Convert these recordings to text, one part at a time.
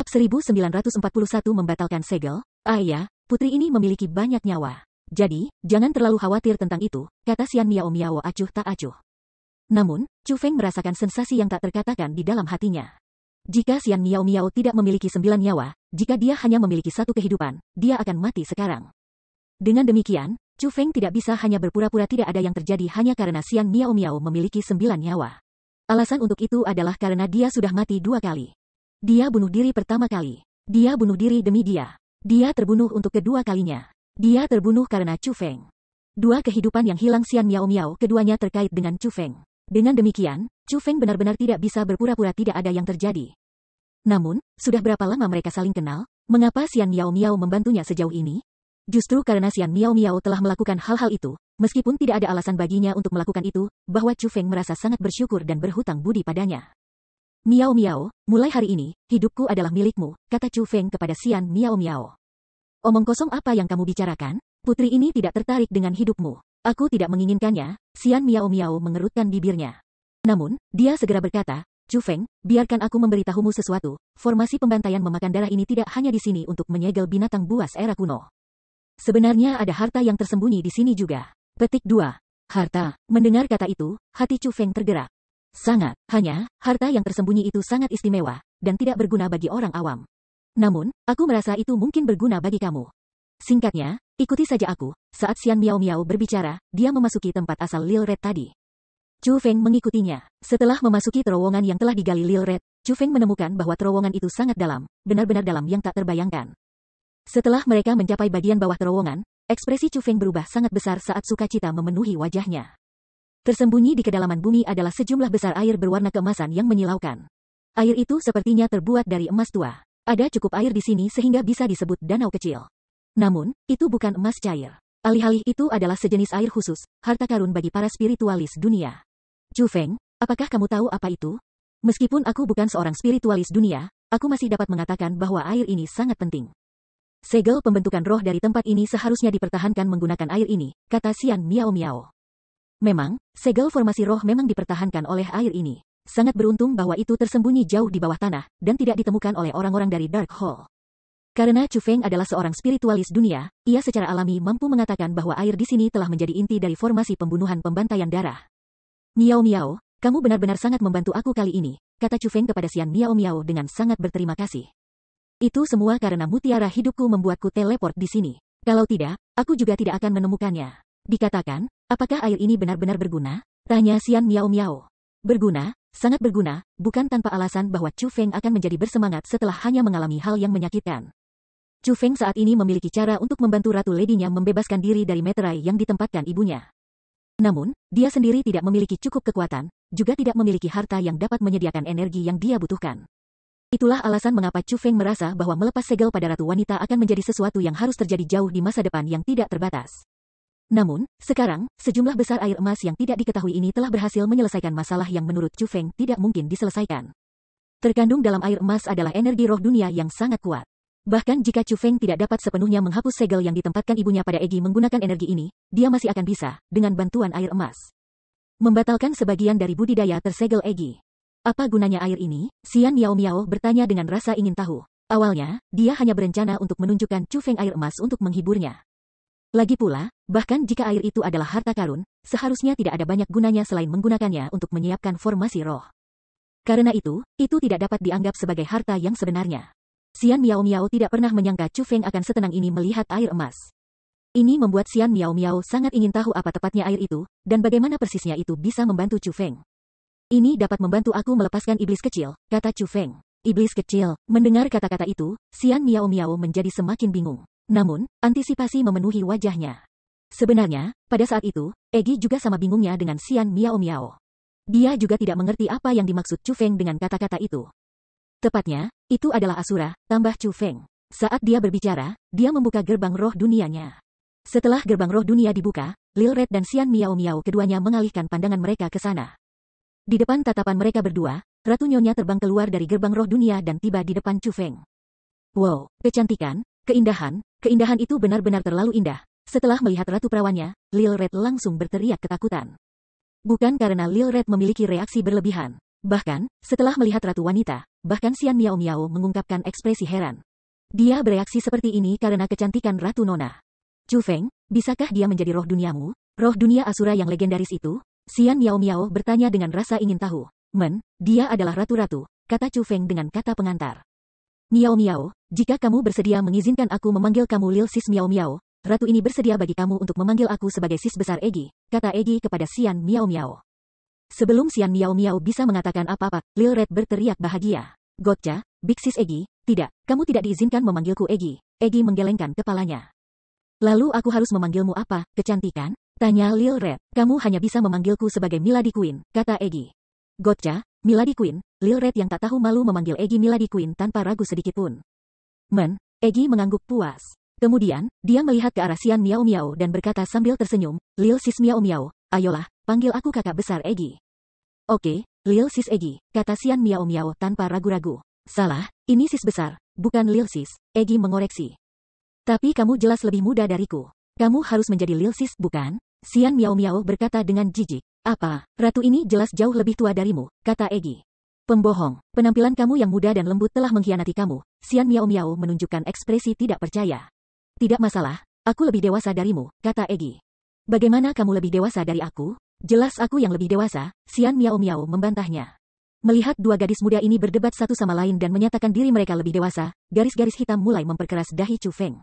Bab 1941 membatalkan segel, Aya, ah putri ini memiliki banyak nyawa. Jadi, jangan terlalu khawatir tentang itu, kata Sian Miao Miao acuh tak acuh. Namun, Chu Feng merasakan sensasi yang tak terkatakan di dalam hatinya. Jika Sian Miao Miao tidak memiliki sembilan nyawa, jika dia hanya memiliki satu kehidupan, dia akan mati sekarang. Dengan demikian, Chu Feng tidak bisa hanya berpura-pura tidak ada yang terjadi hanya karena Sian Miao Miao memiliki sembilan nyawa. Alasan untuk itu adalah karena dia sudah mati dua kali. Dia bunuh diri pertama kali. Dia bunuh diri demi dia. Dia terbunuh untuk kedua kalinya. Dia terbunuh karena Chu Feng. Dua kehidupan yang hilang Xian Miao Miao keduanya terkait dengan Chu Feng. Dengan demikian, Chu Feng benar-benar tidak bisa berpura-pura tidak ada yang terjadi. Namun, sudah berapa lama mereka saling kenal? Mengapa Xian Miao Miao membantunya sejauh ini? Justru karena Xian Miao Miao telah melakukan hal-hal itu, meskipun tidak ada alasan baginya untuk melakukan itu, bahwa Chu Feng merasa sangat bersyukur dan berhutang budi padanya. Miao Miao, mulai hari ini, hidupku adalah milikmu, kata Chu Feng kepada Xian Miao Miao. Omong kosong apa yang kamu bicarakan? Putri ini tidak tertarik dengan hidupmu. Aku tidak menginginkannya, Xian Miao Miao mengerutkan bibirnya. Namun, dia segera berkata, Chu Feng, biarkan aku memberitahumu sesuatu, formasi pembantaian memakan darah ini tidak hanya di sini untuk menyegel binatang buas era kuno. Sebenarnya ada harta yang tersembunyi di sini juga. Petik 2. Harta, mendengar kata itu, hati Chu Feng tergerak. Sangat, hanya, harta yang tersembunyi itu sangat istimewa, dan tidak berguna bagi orang awam. Namun, aku merasa itu mungkin berguna bagi kamu. Singkatnya, ikuti saja aku, saat Xian Miao Miao berbicara, dia memasuki tempat asal Lil Red tadi. Chu Feng mengikutinya. Setelah memasuki terowongan yang telah digali Lil Red, Chu Feng menemukan bahwa terowongan itu sangat dalam, benar-benar dalam yang tak terbayangkan. Setelah mereka mencapai bagian bawah terowongan, ekspresi Chu Feng berubah sangat besar saat sukacita memenuhi wajahnya. Tersembunyi di kedalaman bumi adalah sejumlah besar air berwarna keemasan yang menyilaukan. Air itu sepertinya terbuat dari emas tua. Ada cukup air di sini sehingga bisa disebut danau kecil. Namun, itu bukan emas cair. Alih-alih itu adalah sejenis air khusus, harta karun bagi para spiritualis dunia. Chu Feng, apakah kamu tahu apa itu? Meskipun aku bukan seorang spiritualis dunia, aku masih dapat mengatakan bahwa air ini sangat penting. Segel pembentukan roh dari tempat ini seharusnya dipertahankan menggunakan air ini, kata Sian Miao Miao. Memang, segel formasi roh memang dipertahankan oleh air ini. Sangat beruntung bahwa itu tersembunyi jauh di bawah tanah, dan tidak ditemukan oleh orang-orang dari Dark Hall. Karena Chu Feng adalah seorang spiritualis dunia, ia secara alami mampu mengatakan bahwa air di sini telah menjadi inti dari formasi pembunuhan pembantaian darah. Miao Miao, kamu benar-benar sangat membantu aku kali ini, kata Chu Feng kepada Sian Miao Miao dengan sangat berterima kasih. Itu semua karena mutiara hidupku membuatku teleport di sini. Kalau tidak, aku juga tidak akan menemukannya. Dikatakan, apakah air ini benar-benar berguna? Tanya Xian Miao Miao. Berguna, sangat berguna, bukan tanpa alasan bahwa Chu Feng akan menjadi bersemangat setelah hanya mengalami hal yang menyakitkan. Chu Feng saat ini memiliki cara untuk membantu Ratu Ledinya membebaskan diri dari meterai yang ditempatkan ibunya. Namun, dia sendiri tidak memiliki cukup kekuatan, juga tidak memiliki harta yang dapat menyediakan energi yang dia butuhkan. Itulah alasan mengapa Chu Feng merasa bahwa melepas segel pada ratu wanita akan menjadi sesuatu yang harus terjadi jauh di masa depan yang tidak terbatas. Namun, sekarang, sejumlah besar air emas yang tidak diketahui ini telah berhasil menyelesaikan masalah yang menurut Chu Feng tidak mungkin diselesaikan. Terkandung dalam air emas adalah energi roh dunia yang sangat kuat. Bahkan jika Chu Feng tidak dapat sepenuhnya menghapus segel yang ditempatkan ibunya pada Egi menggunakan energi ini, dia masih akan bisa, dengan bantuan air emas. Membatalkan sebagian dari budidaya tersegel Egi. Apa gunanya air ini? Sian Miao Miao bertanya dengan rasa ingin tahu. Awalnya, dia hanya berencana untuk menunjukkan Chu Feng air emas untuk menghiburnya. Lagi pula, bahkan jika air itu adalah harta karun, seharusnya tidak ada banyak gunanya selain menggunakannya untuk menyiapkan formasi roh. Karena itu, itu tidak dapat dianggap sebagai harta yang sebenarnya. Sian Miao Miao tidak pernah menyangka Chu Feng akan setenang ini melihat air emas. Ini membuat Sian Miao Miao sangat ingin tahu apa tepatnya air itu, dan bagaimana persisnya itu bisa membantu Chu Feng. Ini dapat membantu aku melepaskan iblis kecil, kata Chu Feng. Iblis kecil, mendengar kata-kata itu, Sian Miao Miao menjadi semakin bingung. Namun, antisipasi memenuhi wajahnya. Sebenarnya, pada saat itu, Egi juga sama bingungnya dengan Sian Miao Miao. Dia juga tidak mengerti apa yang dimaksud Chu Feng dengan kata-kata itu. Tepatnya, itu adalah Asura, tambah Chu Feng. Saat dia berbicara, dia membuka gerbang roh dunianya. Setelah gerbang roh dunia dibuka, Lil Red dan Sian Miao Miao keduanya mengalihkan pandangan mereka ke sana. Di depan tatapan mereka berdua, Ratu Nyonya terbang keluar dari gerbang roh dunia dan tiba di depan Chu Feng. Wow, kecantikan, Keindahan, keindahan itu benar-benar terlalu indah. Setelah melihat ratu perawannya, Lil Red langsung berteriak ketakutan. Bukan karena Lil Red memiliki reaksi berlebihan. Bahkan, setelah melihat ratu wanita, bahkan Sian Miao Miao mengungkapkan ekspresi heran. Dia bereaksi seperti ini karena kecantikan ratu Nona. Chu Feng, bisakah dia menjadi roh duniamu? Roh dunia Asura yang legendaris itu? Sian Miao Miao bertanya dengan rasa ingin tahu. Men, dia adalah ratu-ratu, kata Chu Feng dengan kata pengantar. Miao Miao, jika kamu bersedia mengizinkan aku memanggil kamu Lil Sis Miao Miao, ratu ini bersedia bagi kamu untuk memanggil aku sebagai Sis Besar Egi, kata Egi kepada Sian Miao Miao. Sebelum Sian Miao Miao bisa mengatakan apa-apa, Lil Red berteriak bahagia. Gotcha, Big Sis Egi, tidak, kamu tidak diizinkan memanggilku Egi. Egi menggelengkan kepalanya. Lalu aku harus memanggilmu apa, kecantikan? Tanya Lil Red. Kamu hanya bisa memanggilku sebagai Milady Queen, kata Egi. Gotcha, Milady Queen, Lil Red yang tak tahu malu memanggil Egi Milady Queen tanpa ragu sedikit pun. Men, Egi mengangguk puas. Kemudian, dia melihat ke arah Sian Miao Miao dan berkata sambil tersenyum, Lil Sis Miao Miao, ayolah, panggil aku kakak besar Egi. Oke, Lil Sis Egi, kata Sian Miao Miao tanpa ragu-ragu. Salah, ini Sis besar, bukan Lil Sis, Egi mengoreksi. Tapi kamu jelas lebih muda dariku. Kamu harus menjadi Lil Sis, bukan? Sian Miao Miao berkata dengan jijik. Apa, ratu ini jelas jauh lebih tua darimu, kata Egi. Pembohong, penampilan kamu yang muda dan lembut telah mengkhianati kamu. Sian Miao Miao menunjukkan ekspresi tidak percaya. Tidak masalah, aku lebih dewasa darimu, kata Egi. Bagaimana kamu lebih dewasa dari aku? Jelas aku yang lebih dewasa, Sian Miao Miao membantahnya. Melihat dua gadis muda ini berdebat satu sama lain dan menyatakan diri mereka lebih dewasa, garis-garis hitam mulai memperkeras dahi Chu Feng.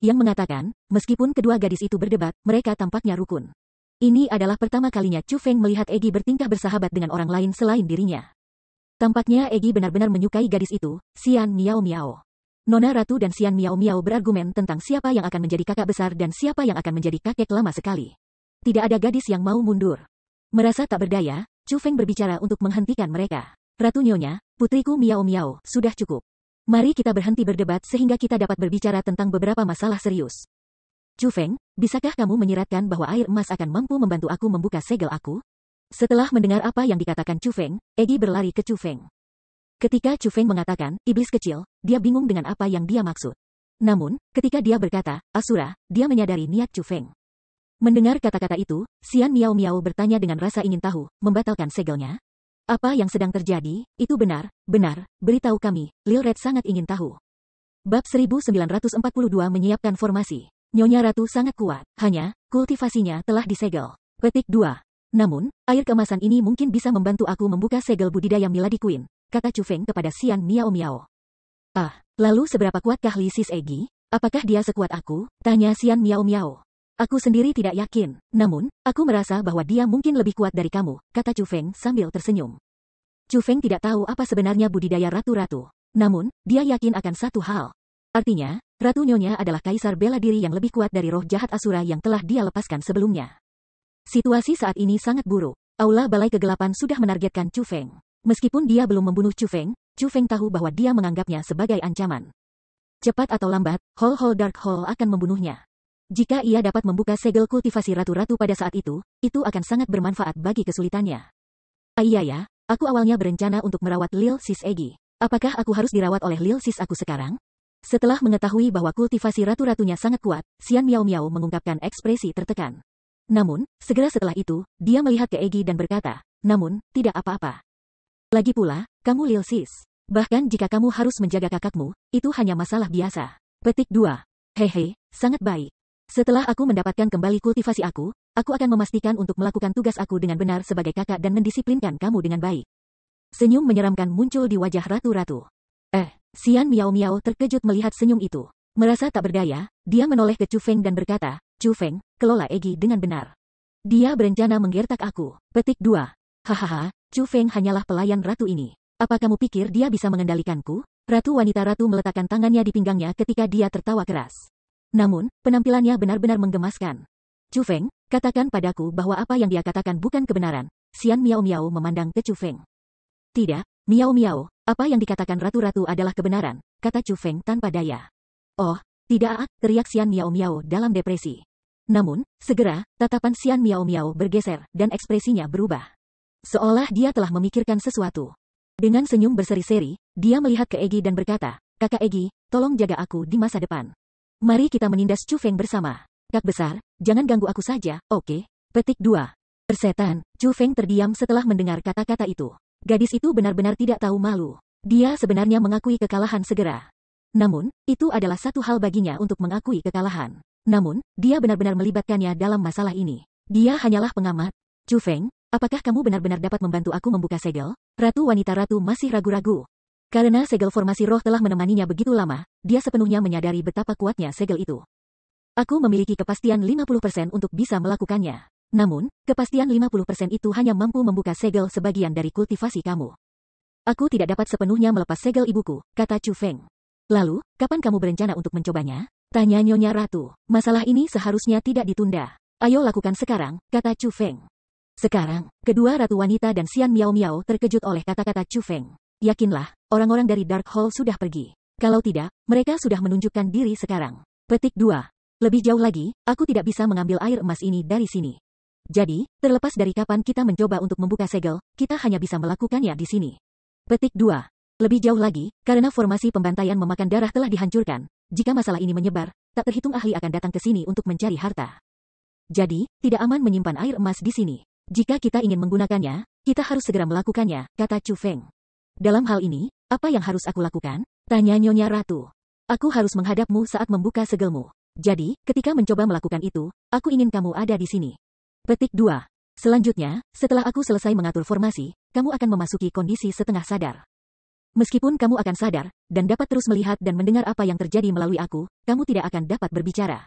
Yang mengatakan, meskipun kedua gadis itu berdebat, mereka tampaknya rukun. Ini adalah pertama kalinya Chu Feng melihat Egi bertingkah bersahabat dengan orang lain selain dirinya. Tampaknya Egi benar-benar menyukai gadis itu, Sian Miao Miao. Nona Ratu dan Sian Miao Miao berargumen tentang siapa yang akan menjadi kakak besar dan siapa yang akan menjadi kakek lama sekali. Tidak ada gadis yang mau mundur. Merasa tak berdaya, Chu Feng berbicara untuk menghentikan mereka. Ratu Nyonya, putriku Miao Miao, sudah cukup. Mari kita berhenti berdebat sehingga kita dapat berbicara tentang beberapa masalah serius. Chu Feng, bisakah kamu menyiratkan bahwa air emas akan mampu membantu aku membuka segel aku? Setelah mendengar apa yang dikatakan Chu Feng, Egi berlari ke Chu Feng. Ketika Chu Feng mengatakan, iblis kecil, dia bingung dengan apa yang dia maksud. Namun, ketika dia berkata, Asura, dia menyadari niat Chu Feng. Mendengar kata-kata itu, Xian Miao Miao bertanya dengan rasa ingin tahu, membatalkan segelnya. Apa yang sedang terjadi, itu benar, benar, beritahu kami, Lil Red sangat ingin tahu. Bab 1942 menyiapkan formasi. Nyonya Ratu sangat kuat, hanya, kultivasinya telah disegel. Petik 2. Namun, air kemasan ini mungkin bisa membantu aku membuka segel budidaya Milady Queen, kata Chu Feng kepada Xian Miao Miao. Ah, lalu seberapa kuatkah Li Sis Egi? Apakah dia sekuat aku? Tanya Xian Miao Miao. Aku sendiri tidak yakin, namun, aku merasa bahwa dia mungkin lebih kuat dari kamu, kata Chu Feng sambil tersenyum. Chu Feng tidak tahu apa sebenarnya budidaya ratu-ratu. Namun, dia yakin akan satu hal. Artinya, Ratu Nyonya adalah kaisar bela diri yang lebih kuat dari roh jahat Asura yang telah dia lepaskan sebelumnya. Situasi saat ini sangat buruk. Aula Balai Kegelapan sudah menargetkan Chu Feng. Meskipun dia belum membunuh Chu Feng, Chu Feng tahu bahwa dia menganggapnya sebagai ancaman. Cepat atau lambat, Hall Hall Dark Hall akan membunuhnya. Jika ia dapat membuka segel kultivasi ratu-ratu pada saat itu, itu akan sangat bermanfaat bagi kesulitannya. Ah, iya ya, aku awalnya berencana untuk merawat Lil Sis Egi. Apakah aku harus dirawat oleh Lil Sis aku sekarang? Setelah mengetahui bahwa kultivasi ratu-ratunya sangat kuat, Xian Miao Miao mengungkapkan ekspresi tertekan. Namun, segera setelah itu, dia melihat ke Egi dan berkata, namun, tidak apa-apa. Lagi pula, kamu Lil Sis. Bahkan jika kamu harus menjaga kakakmu, itu hanya masalah biasa. Petik 2. Hehe, sangat baik. Setelah aku mendapatkan kembali kultivasi aku, aku akan memastikan untuk melakukan tugas aku dengan benar sebagai kakak dan mendisiplinkan kamu dengan baik. Senyum menyeramkan muncul di wajah ratu-ratu. Eh, Sian Miao Miao terkejut melihat senyum itu. Merasa tak berdaya, dia menoleh ke Chu Feng dan berkata, Chu Feng, kelola Egi dengan benar. Dia berencana menggertak aku. Petik 2. Hahaha, Chu Feng hanyalah pelayan ratu ini. Apa kamu pikir dia bisa mengendalikanku? Ratu wanita ratu meletakkan tangannya di pinggangnya ketika dia tertawa keras. Namun, penampilannya benar-benar menggemaskan. Chu Feng, katakan padaku bahwa apa yang dia katakan bukan kebenaran. Sian Miao Miao memandang ke Chu Feng. Tidak, Miao Miao, apa yang dikatakan ratu-ratu adalah kebenaran, kata Chu Feng tanpa daya. Oh, tidak, teriak Sian Miao Miao dalam depresi. Namun, segera, tatapan Sian Miao Miao bergeser, dan ekspresinya berubah. Seolah dia telah memikirkan sesuatu. Dengan senyum berseri-seri, dia melihat ke Egi dan berkata, Kakak Egi, tolong jaga aku di masa depan. Mari kita menindas Chu Feng bersama. Kak besar, jangan ganggu aku saja, oke? Okay? Petik 2. Persetan, Chu Feng terdiam setelah mendengar kata-kata itu. Gadis itu benar-benar tidak tahu malu. Dia sebenarnya mengakui kekalahan segera. Namun, itu adalah satu hal baginya untuk mengakui kekalahan. Namun, dia benar-benar melibatkannya dalam masalah ini. Dia hanyalah pengamat. Chu Feng, apakah kamu benar-benar dapat membantu aku membuka segel? Ratu wanita ratu masih ragu-ragu. Karena segel formasi roh telah menemaninya begitu lama, dia sepenuhnya menyadari betapa kuatnya segel itu. Aku memiliki kepastian 50% untuk bisa melakukannya. Namun, kepastian 50% itu hanya mampu membuka segel sebagian dari kultivasi kamu. Aku tidak dapat sepenuhnya melepas segel ibuku, kata Chu Feng. Lalu, kapan kamu berencana untuk mencobanya? Tanya Nyonya Ratu, masalah ini seharusnya tidak ditunda. Ayo lakukan sekarang, kata Chu Feng. Sekarang, kedua ratu wanita dan Xian Miao Miao terkejut oleh kata-kata Chu Feng. Yakinlah, orang-orang dari Dark Hall sudah pergi. Kalau tidak, mereka sudah menunjukkan diri sekarang. Petik 2. Lebih jauh lagi, aku tidak bisa mengambil air emas ini dari sini. Jadi, terlepas dari kapan kita mencoba untuk membuka segel, kita hanya bisa melakukannya di sini. Petik 2. Lebih jauh lagi, karena formasi pembantaian memakan darah telah dihancurkan, jika masalah ini menyebar, tak terhitung ahli akan datang ke sini untuk mencari harta. Jadi, tidak aman menyimpan air emas di sini. Jika kita ingin menggunakannya, kita harus segera melakukannya, kata Chu Feng. Dalam hal ini, apa yang harus aku lakukan? Tanya Nyonya Ratu. Aku harus menghadapmu saat membuka segelmu. Jadi, ketika mencoba melakukan itu, aku ingin kamu ada di sini. Petik 2. Selanjutnya, setelah aku selesai mengatur formasi, kamu akan memasuki kondisi setengah sadar. Meskipun kamu akan sadar, dan dapat terus melihat dan mendengar apa yang terjadi melalui aku, kamu tidak akan dapat berbicara.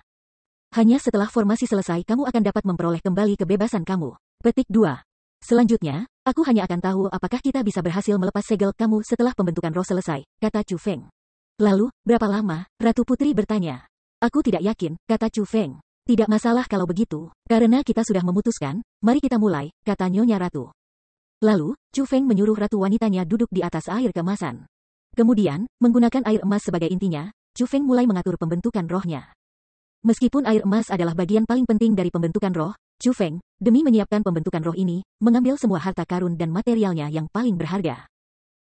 Hanya setelah formasi selesai kamu akan dapat memperoleh kembali kebebasan kamu. Petik 2. Selanjutnya, aku hanya akan tahu apakah kita bisa berhasil melepas segel kamu setelah pembentukan roh selesai, kata Chu Feng. Lalu, berapa lama? Ratu Putri bertanya. Aku tidak yakin, kata Chu Feng. Tidak masalah kalau begitu, karena kita sudah memutuskan, mari kita mulai, kata Nyonya Ratu. Lalu, Chu Feng menyuruh ratu wanitanya duduk di atas air kemasan. Kemudian, menggunakan air emas sebagai intinya, Chu Feng mulai mengatur pembentukan rohnya. Meskipun air emas adalah bagian paling penting dari pembentukan roh, Chu Feng, demi menyiapkan pembentukan roh ini, mengambil semua harta karun dan materialnya yang paling berharga.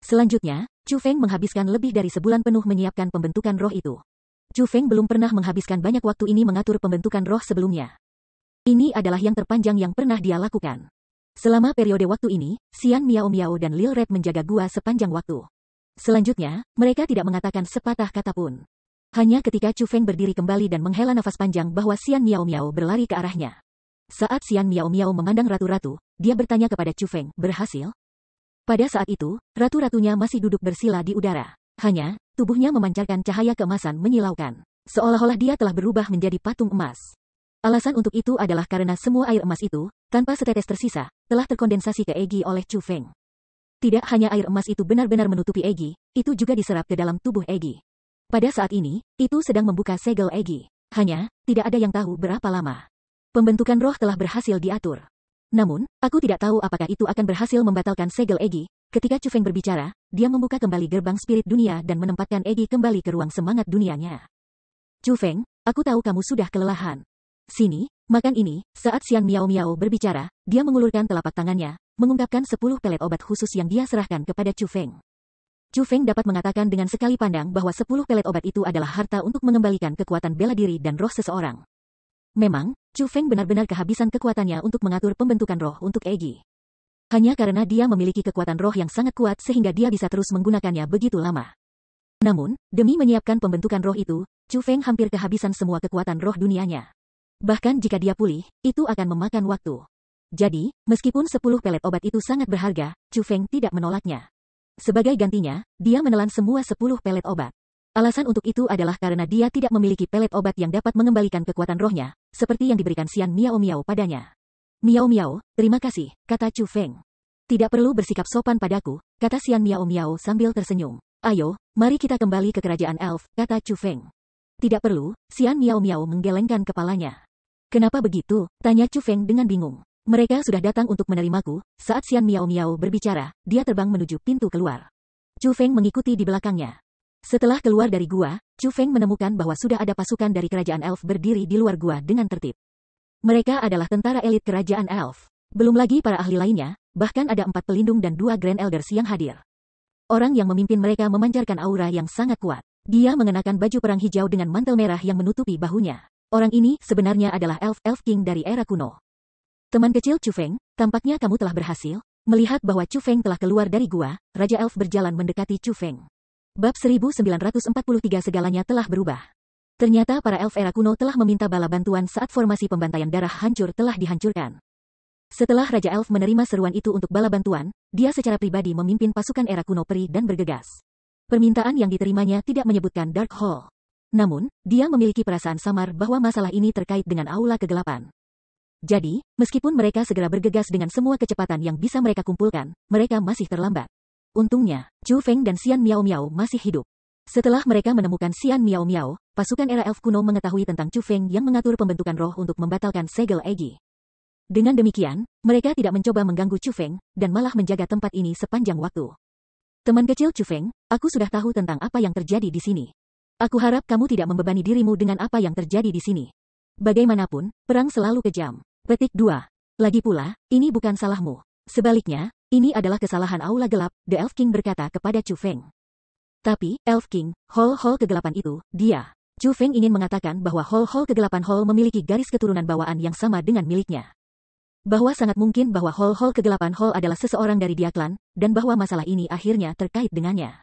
Selanjutnya, Chu Feng menghabiskan lebih dari sebulan penuh menyiapkan pembentukan roh itu. Chu Feng belum pernah menghabiskan banyak waktu ini mengatur pembentukan roh sebelumnya. Ini adalah yang terpanjang yang pernah dia lakukan. Selama periode waktu ini, Xian Miao Miao dan Lil Red menjaga gua sepanjang waktu. Selanjutnya, mereka tidak mengatakan sepatah kata pun. Hanya ketika Chu Feng berdiri kembali dan menghela nafas panjang bahwa Xian Miao Miao berlari ke arahnya. Saat Xian Miao Miao memandang ratu-ratu, dia bertanya kepada Chu Feng, berhasil? Pada saat itu, ratu-ratunya masih duduk bersila di udara. Hanya, tubuhnya memancarkan cahaya keemasan menyilaukan. Seolah-olah dia telah berubah menjadi patung emas. Alasan untuk itu adalah karena semua air emas itu, tanpa setetes tersisa, telah terkondensasi ke Egi oleh Chu Feng. Tidak hanya air emas itu benar-benar menutupi Egi, itu juga diserap ke dalam tubuh Egi. Pada saat ini, itu sedang membuka segel Egi. Hanya, tidak ada yang tahu berapa lama. Pembentukan roh telah berhasil diatur. Namun, aku tidak tahu apakah itu akan berhasil membatalkan segel Egi. Ketika Chu Feng berbicara, dia membuka kembali gerbang spirit dunia dan menempatkan Egi kembali ke ruang semangat dunianya. Chu Feng, aku tahu kamu sudah kelelahan. Sini, makan ini, saat siang Miao Miao berbicara, dia mengulurkan telapak tangannya, mengungkapkan sepuluh pelet obat khusus yang dia serahkan kepada Chu Feng. Chu Feng dapat mengatakan dengan sekali pandang bahwa sepuluh pelet obat itu adalah harta untuk mengembalikan kekuatan bela diri dan roh seseorang. Memang, Chu Feng benar-benar kehabisan kekuatannya untuk mengatur pembentukan roh untuk Egi. Hanya karena dia memiliki kekuatan roh yang sangat kuat sehingga dia bisa terus menggunakannya begitu lama. Namun, demi menyiapkan pembentukan roh itu, Chu Feng hampir kehabisan semua kekuatan roh dunianya. Bahkan jika dia pulih, itu akan memakan waktu. Jadi, meskipun sepuluh pelet obat itu sangat berharga, Chu Feng tidak menolaknya. Sebagai gantinya, dia menelan semua sepuluh pelet obat. Alasan untuk itu adalah karena dia tidak memiliki pelet obat yang dapat mengembalikan kekuatan rohnya, seperti yang diberikan Xian Miao Miao padanya. Miao Miao, terima kasih, kata Chu Feng. Tidak perlu bersikap sopan padaku, kata Xian Miao Miao sambil tersenyum. Ayo, mari kita kembali ke kerajaan elf, kata Chu Feng. Tidak perlu, Xian Miao Miao menggelengkan kepalanya. Kenapa begitu? Tanya Chu Feng dengan bingung. Mereka sudah datang untuk menerimaku, saat Xian Miao Miao berbicara, dia terbang menuju pintu keluar. Chu Feng mengikuti di belakangnya. Setelah keluar dari gua, Chu Feng menemukan bahwa sudah ada pasukan dari kerajaan elf berdiri di luar gua dengan tertib. Mereka adalah tentara elit kerajaan elf. Belum lagi para ahli lainnya, bahkan ada empat pelindung dan dua Grand Elders yang hadir. Orang yang memimpin mereka memancarkan aura yang sangat kuat. Dia mengenakan baju perang hijau dengan mantel merah yang menutupi bahunya. Orang ini sebenarnya adalah elf-elf king dari era kuno. Teman kecil Chu Feng, tampaknya kamu telah berhasil. Melihat bahwa Chu Feng telah keluar dari gua, Raja Elf berjalan mendekati Chu Feng. Bab 1943 segalanya telah berubah. Ternyata para elf era kuno telah meminta bala bantuan saat formasi pembantaian darah hancur telah dihancurkan. Setelah Raja Elf menerima seruan itu untuk bala bantuan, dia secara pribadi memimpin pasukan era kuno peri dan bergegas. Permintaan yang diterimanya tidak menyebutkan Dark Hall. Namun, dia memiliki perasaan samar bahwa masalah ini terkait dengan aula kegelapan. Jadi, meskipun mereka segera bergegas dengan semua kecepatan yang bisa mereka kumpulkan, mereka masih terlambat. Untungnya, Chu Feng dan Xian Miao Miao masih hidup. Setelah mereka menemukan Xian Miao Miao, pasukan era elf kuno mengetahui tentang Chu Feng yang mengatur pembentukan roh untuk membatalkan segel Egi. Dengan demikian, mereka tidak mencoba mengganggu Chu Feng, dan malah menjaga tempat ini sepanjang waktu. Teman kecil Chu Feng, aku sudah tahu tentang apa yang terjadi di sini. Aku harap kamu tidak membebani dirimu dengan apa yang terjadi di sini. Bagaimanapun, perang selalu kejam. Petik 2. Lagi pula, ini bukan salahmu. Sebaliknya, ini adalah kesalahan Aula Gelap, The Elf King berkata kepada Chu Feng. Tapi, Elf King, hall-hall kegelapan itu, dia. Chu Feng ingin mengatakan bahwa hall-hall kegelapan hall memiliki garis keturunan bawaan yang sama dengan miliknya. Bahwa sangat mungkin bahwa hall-hall kegelapan hall adalah seseorang dari dia klan, dan bahwa masalah ini akhirnya terkait dengannya.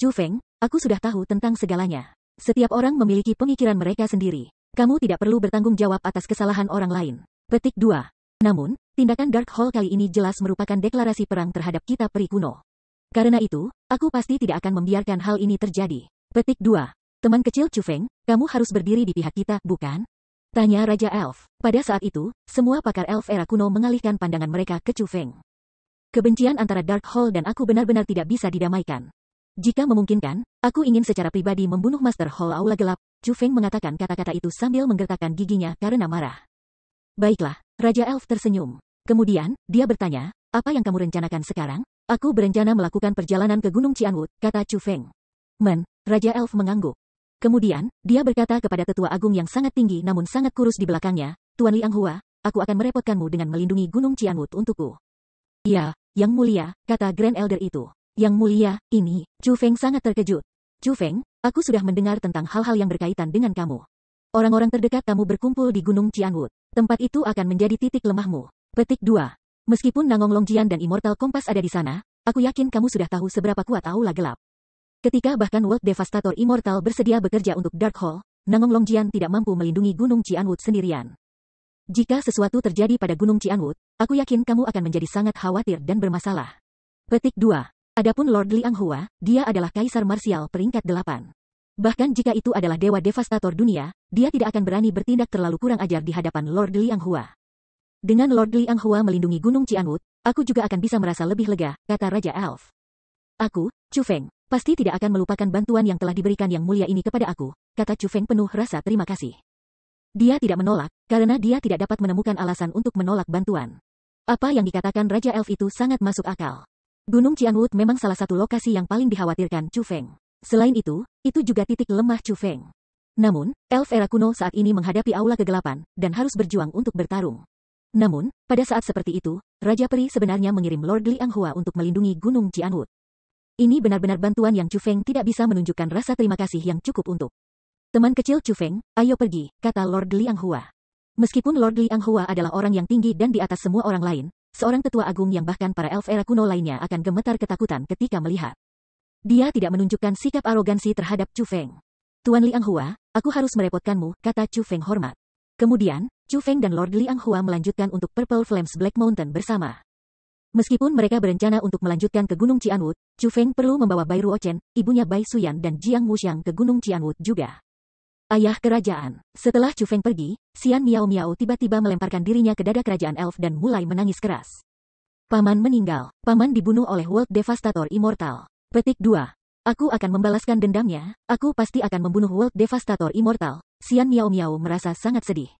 Chu Feng, Aku sudah tahu tentang segalanya. Setiap orang memiliki pemikiran mereka sendiri. Kamu tidak perlu bertanggung jawab atas kesalahan orang lain. Petik 2. Namun, tindakan Dark Hall kali ini jelas merupakan deklarasi perang terhadap kita peri kuno. Karena itu, aku pasti tidak akan membiarkan hal ini terjadi. Petik 2. Teman kecil Chu Feng, kamu harus berdiri di pihak kita, bukan? Tanya Raja Elf. Pada saat itu, semua pakar elf era kuno mengalihkan pandangan mereka ke Chu Feng. Kebencian antara Dark Hall dan aku benar-benar tidak bisa didamaikan. Jika memungkinkan, aku ingin secara pribadi membunuh Master Hall Aula Gelap, Chu Feng mengatakan kata-kata itu sambil menggertakkan giginya karena marah. Baiklah, Raja Elf tersenyum. Kemudian, dia bertanya, apa yang kamu rencanakan sekarang? Aku berencana melakukan perjalanan ke Gunung Cianwu, kata Chu Feng. Men, Raja Elf mengangguk. Kemudian, dia berkata kepada tetua agung yang sangat tinggi namun sangat kurus di belakangnya, Tuan Liang Hua, aku akan merepotkanmu dengan melindungi Gunung Cianwu untukku. Ya, Yang Mulia, kata Grand Elder itu. Yang mulia, ini, Chu Feng sangat terkejut. Chu Feng, aku sudah mendengar tentang hal-hal yang berkaitan dengan kamu. Orang-orang terdekat kamu berkumpul di Gunung Cianwood. Tempat itu akan menjadi titik lemahmu. Petik 2. Meskipun Nangong Longjian dan Immortal Kompas ada di sana, aku yakin kamu sudah tahu seberapa kuat aula gelap. Ketika bahkan World Devastator Immortal bersedia bekerja untuk Dark Hall, Nangong Longjian tidak mampu melindungi Gunung Cianwood sendirian. Jika sesuatu terjadi pada Gunung Cianwood, aku yakin kamu akan menjadi sangat khawatir dan bermasalah. Petik 2. Adapun Lord Liang Hua, dia adalah kaisar marsial peringkat delapan. Bahkan jika itu adalah dewa devastator dunia, dia tidak akan berani bertindak terlalu kurang ajar di hadapan Lord Liang Hua. Dengan Lord Liang Hua melindungi Gunung Cianwut, aku juga akan bisa merasa lebih lega, kata Raja Elf. Aku, Chu Feng, pasti tidak akan melupakan bantuan yang telah diberikan yang mulia ini kepada aku, kata Chu Feng penuh rasa terima kasih. Dia tidak menolak, karena dia tidak dapat menemukan alasan untuk menolak bantuan. Apa yang dikatakan Raja Elf itu sangat masuk akal. Gunung Cianwut memang salah satu lokasi yang paling dikhawatirkan Chu Feng. Selain itu, itu juga titik lemah Chu Feng. Namun, elf era kuno saat ini menghadapi aula kegelapan, dan harus berjuang untuk bertarung. Namun, pada saat seperti itu, Raja Peri sebenarnya mengirim Lord Liang Hua untuk melindungi Gunung Cianwut. Ini benar-benar bantuan yang Chu Feng tidak bisa menunjukkan rasa terima kasih yang cukup untuk. Teman kecil Chu Feng, ayo pergi, kata Lord Liang Hua. Meskipun Lord Liang Hua adalah orang yang tinggi dan di atas semua orang lain, seorang tetua agung yang bahkan para elf era kuno lainnya akan gemetar ketakutan ketika melihat. Dia tidak menunjukkan sikap arogansi terhadap Chu Feng. Tuan Liang Hua, aku harus merepotkanmu, kata Chu Feng hormat. Kemudian, Chu Feng dan Lord Liang Hua melanjutkan untuk Purple Flames Black Mountain bersama. Meskipun mereka berencana untuk melanjutkan ke Gunung Cianwood, Chu Feng perlu membawa Bai Ruochen, ibunya Bai Suyan dan Jiang Xiang ke Gunung Cianwood juga. Ayah kerajaan. Setelah Chu Feng pergi, Xian Miao Miao tiba-tiba melemparkan dirinya ke dada kerajaan elf dan mulai menangis keras. Paman meninggal. Paman dibunuh oleh World Devastator Immortal. Petik 2. Aku akan membalaskan dendamnya, aku pasti akan membunuh World Devastator Immortal. Xian Miao Miao merasa sangat sedih.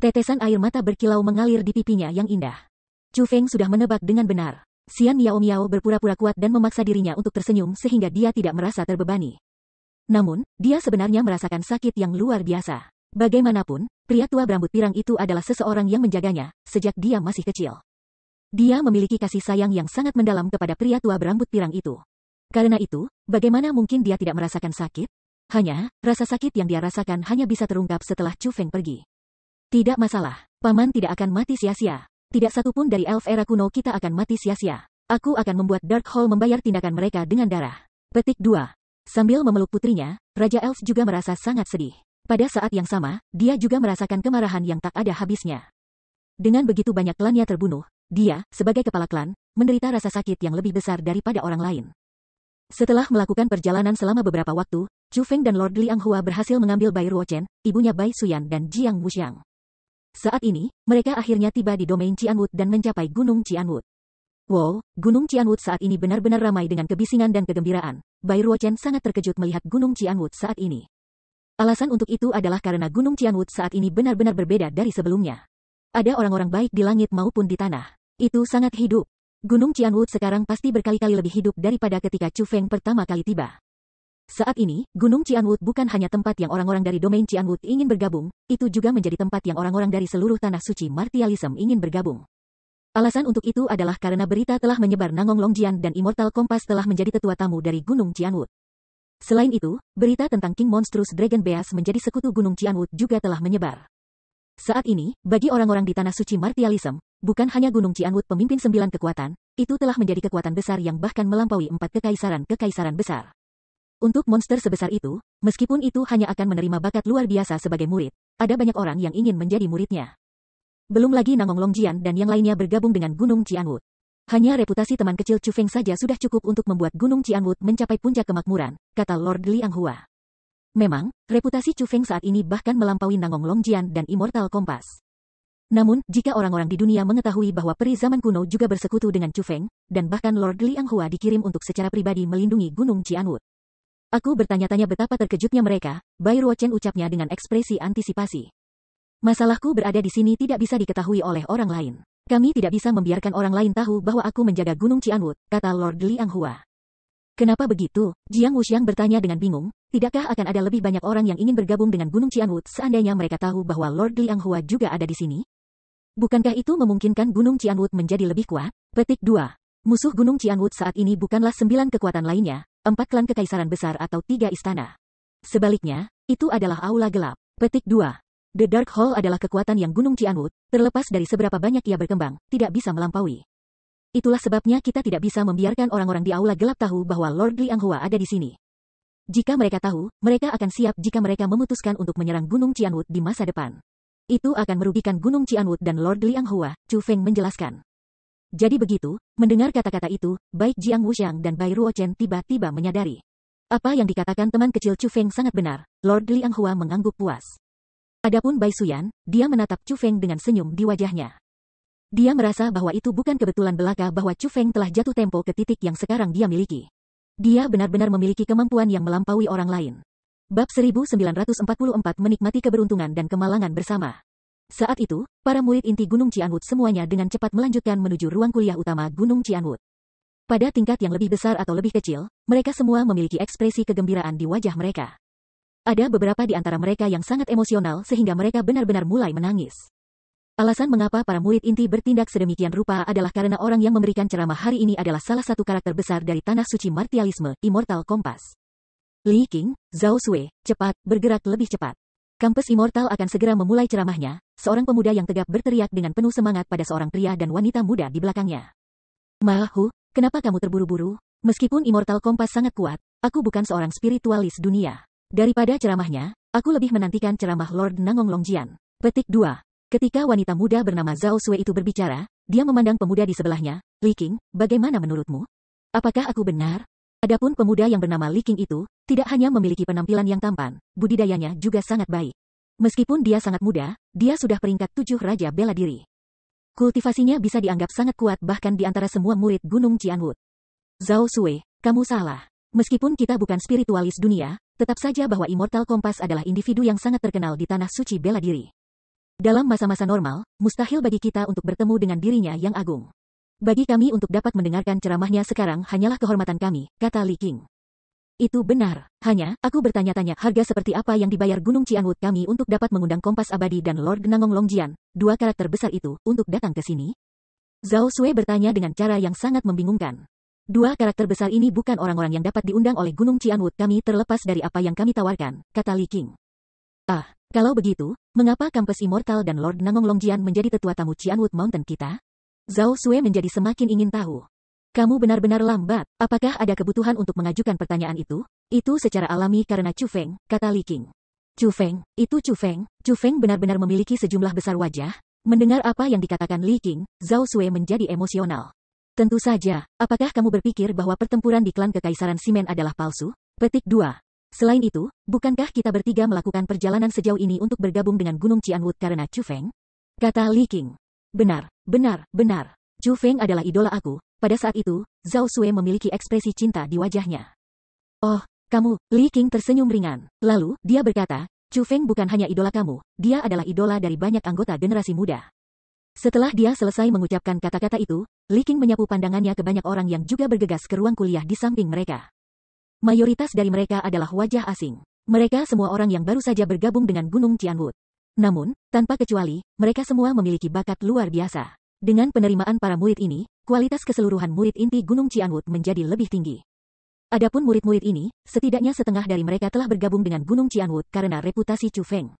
Tetesan air mata berkilau mengalir di pipinya yang indah. Chu Feng sudah menebak dengan benar. Xian Miao Miao berpura-pura kuat dan memaksa dirinya untuk tersenyum sehingga dia tidak merasa terbebani. Namun, dia sebenarnya merasakan sakit yang luar biasa. Bagaimanapun, pria tua berambut pirang itu adalah seseorang yang menjaganya sejak dia masih kecil. Dia memiliki kasih sayang yang sangat mendalam kepada pria tua berambut pirang itu. Karena itu, bagaimana mungkin dia tidak merasakan sakit? Hanya, rasa sakit yang dia rasakan hanya bisa terungkap setelah Chu Feng pergi. Tidak masalah, paman tidak akan mati sia-sia. Tidak satu pun dari elf era kuno kita akan mati sia-sia. Aku akan membuat Dark Hall membayar tindakan mereka dengan darah. Petik 2. Sambil memeluk putrinya, Raja Elf juga merasa sangat sedih. Pada saat yang sama, dia juga merasakan kemarahan yang tak ada habisnya. Dengan begitu banyak klannya terbunuh, dia, sebagai kepala klan, menderita rasa sakit yang lebih besar daripada orang lain. Setelah melakukan perjalanan selama beberapa waktu, Chu Feng dan Lord Liang Hua berhasil mengambil Bai Ruochen, ibunya Bai Suyan dan Jiang Wuxiang. Saat ini, mereka akhirnya tiba di domain Cianwood dan mencapai Gunung Cianwood. Wow, Gunung Cianwut saat ini benar-benar ramai dengan kebisingan dan kegembiraan. Bai Ruochen sangat terkejut melihat Gunung Cianwut saat ini. Alasan untuk itu adalah karena Gunung Cianwut saat ini benar-benar berbeda dari sebelumnya. Ada orang-orang baik di langit maupun di tanah. Itu sangat hidup. Gunung Cianwut sekarang pasti berkali-kali lebih hidup daripada ketika Chu Feng pertama kali tiba. Saat ini, Gunung Cianwut bukan hanya tempat yang orang-orang dari domain Cianwut ingin bergabung, itu juga menjadi tempat yang orang-orang dari seluruh tanah suci Martialism ingin bergabung. Alasan untuk itu adalah karena berita telah menyebar Nangong Longjian dan Immortal Kompas telah menjadi tetua tamu dari Gunung Cianwood. Selain itu, berita tentang King Monstrous Dragon Beas menjadi sekutu Gunung Cianwood juga telah menyebar. Saat ini, bagi orang-orang di Tanah Suci Martialism, bukan hanya Gunung Cianwood pemimpin sembilan kekuatan, itu telah menjadi kekuatan besar yang bahkan melampaui empat kekaisaran-kekaisaran besar. Untuk monster sebesar itu, meskipun itu hanya akan menerima bakat luar biasa sebagai murid, ada banyak orang yang ingin menjadi muridnya. Belum lagi Nangong Longjian dan yang lainnya bergabung dengan Gunung Cianwut. Hanya reputasi teman kecil Chu Feng saja sudah cukup untuk membuat Gunung Cianwut mencapai puncak kemakmuran, kata Lord Liang Hua. Memang, reputasi Chu Feng saat ini bahkan melampaui Nangong Longjian dan Immortal Kompas. Namun, jika orang-orang di dunia mengetahui bahwa peri zaman kuno juga bersekutu dengan Chu Feng, dan bahkan Lord Liang Hua dikirim untuk secara pribadi melindungi Gunung Cianwut. Aku bertanya-tanya betapa terkejutnya mereka, Bai Chen ucapnya dengan ekspresi antisipasi. Masalahku berada di sini tidak bisa diketahui oleh orang lain. Kami tidak bisa membiarkan orang lain tahu bahwa aku menjaga Gunung Cianwut, kata Lord Liang Hua. Kenapa begitu? Jiang Wuxiang bertanya dengan bingung, tidakkah akan ada lebih banyak orang yang ingin bergabung dengan Gunung Cianwut seandainya mereka tahu bahwa Lord Liang Hua juga ada di sini? Bukankah itu memungkinkan Gunung Cianwut menjadi lebih kuat? Petik 2. Musuh Gunung Cianwut saat ini bukanlah sembilan kekuatan lainnya, empat klan kekaisaran besar atau tiga istana. Sebaliknya, itu adalah aula gelap. Petik 2. The Dark Hall adalah kekuatan yang Gunung Cianwut, terlepas dari seberapa banyak ia berkembang, tidak bisa melampaui. Itulah sebabnya kita tidak bisa membiarkan orang-orang di aula gelap tahu bahwa Lord Liang Hua ada di sini. Jika mereka tahu, mereka akan siap jika mereka memutuskan untuk menyerang Gunung Cianwut di masa depan. Itu akan merugikan Gunung Cianwut dan Lord Liang Hua, Chu Feng menjelaskan. Jadi begitu, mendengar kata-kata itu, baik Jiang Wuxiang dan Bai Ruochen tiba-tiba menyadari. Apa yang dikatakan teman kecil Chu Feng sangat benar, Lord Liang Hua mengangguk puas. Adapun Bai Suyan, dia menatap Chu Feng dengan senyum di wajahnya. Dia merasa bahwa itu bukan kebetulan belaka bahwa Chu Feng telah jatuh tempo ke titik yang sekarang dia miliki. Dia benar-benar memiliki kemampuan yang melampaui orang lain. Bab 1944 menikmati keberuntungan dan kemalangan bersama. Saat itu, para murid inti Gunung Cianwut semuanya dengan cepat melanjutkan menuju ruang kuliah utama Gunung Cianwut. Pada tingkat yang lebih besar atau lebih kecil, mereka semua memiliki ekspresi kegembiraan di wajah mereka. Ada beberapa di antara mereka yang sangat emosional sehingga mereka benar-benar mulai menangis. Alasan mengapa para murid inti bertindak sedemikian rupa adalah karena orang yang memberikan ceramah hari ini adalah salah satu karakter besar dari tanah suci martialisme, Immortal Compass. Li King, Zhao Sui, cepat, bergerak lebih cepat. Kampus Immortal akan segera memulai ceramahnya, seorang pemuda yang tegap berteriak dengan penuh semangat pada seorang pria dan wanita muda di belakangnya. Mahu, kenapa kamu terburu-buru? Meskipun Immortal Compass sangat kuat, aku bukan seorang spiritualis dunia. Daripada ceramahnya, aku lebih menantikan ceramah Lord Nangong Longjian. Petik 2. Ketika wanita muda bernama Zhao Sui itu berbicara, dia memandang pemuda di sebelahnya, Li Qing, bagaimana menurutmu? Apakah aku benar? Adapun pemuda yang bernama Li Qing itu, tidak hanya memiliki penampilan yang tampan, budidayanya juga sangat baik. Meskipun dia sangat muda, dia sudah peringkat tujuh raja bela diri. Kultivasinya bisa dianggap sangat kuat bahkan di antara semua murid Gunung Cianwood. Zhao Sui, kamu salah. Meskipun kita bukan spiritualis dunia, Tetap saja bahwa Immortal Kompas adalah individu yang sangat terkenal di tanah suci bela diri. Dalam masa-masa normal, mustahil bagi kita untuk bertemu dengan dirinya yang agung. Bagi kami untuk dapat mendengarkan ceramahnya sekarang hanyalah kehormatan kami, kata Li King. Itu benar. Hanya, aku bertanya-tanya harga seperti apa yang dibayar Gunung Cianwood kami untuk dapat mengundang Kompas Abadi dan Lord Nangong Longjian, dua karakter besar itu, untuk datang ke sini? Zhao Sui bertanya dengan cara yang sangat membingungkan. Dua karakter besar ini bukan orang-orang yang dapat diundang oleh Gunung Cianwood. Kami terlepas dari apa yang kami tawarkan, kata Li King. Ah, kalau begitu, mengapa kampus Immortal dan Lord Nangong Longjian menjadi tetua tamu Cianwood Mountain kita? Zhao Sui menjadi semakin ingin tahu. Kamu benar-benar lambat. Apakah ada kebutuhan untuk mengajukan pertanyaan itu? Itu secara alami karena Chu Feng, kata Li King. Chu Feng, itu Chu Feng. Chu Feng benar-benar memiliki sejumlah besar wajah. Mendengar apa yang dikatakan Li King, Zhao Sui menjadi emosional. Tentu saja, apakah kamu berpikir bahwa pertempuran di klan Kekaisaran Simen adalah palsu? Petik 2. Selain itu, bukankah kita bertiga melakukan perjalanan sejauh ini untuk bergabung dengan Gunung Cianwood karena Chu Feng? Kata Li King. Benar, benar, benar. Chu Feng adalah idola aku. Pada saat itu, Zhao Sui memiliki ekspresi cinta di wajahnya. Oh, kamu, Li King tersenyum ringan. Lalu, dia berkata, Chu Feng bukan hanya idola kamu, dia adalah idola dari banyak anggota generasi muda. Setelah dia selesai mengucapkan kata-kata itu, Li Qing menyapu pandangannya ke banyak orang yang juga bergegas ke ruang kuliah di samping mereka. Mayoritas dari mereka adalah wajah asing. Mereka semua orang yang baru saja bergabung dengan Gunung Cianwood. Namun, tanpa kecuali, mereka semua memiliki bakat luar biasa. Dengan penerimaan para murid ini, kualitas keseluruhan murid inti Gunung Cianwood menjadi lebih tinggi. Adapun murid-murid ini, setidaknya setengah dari mereka telah bergabung dengan Gunung Cianwood karena reputasi Chu Feng.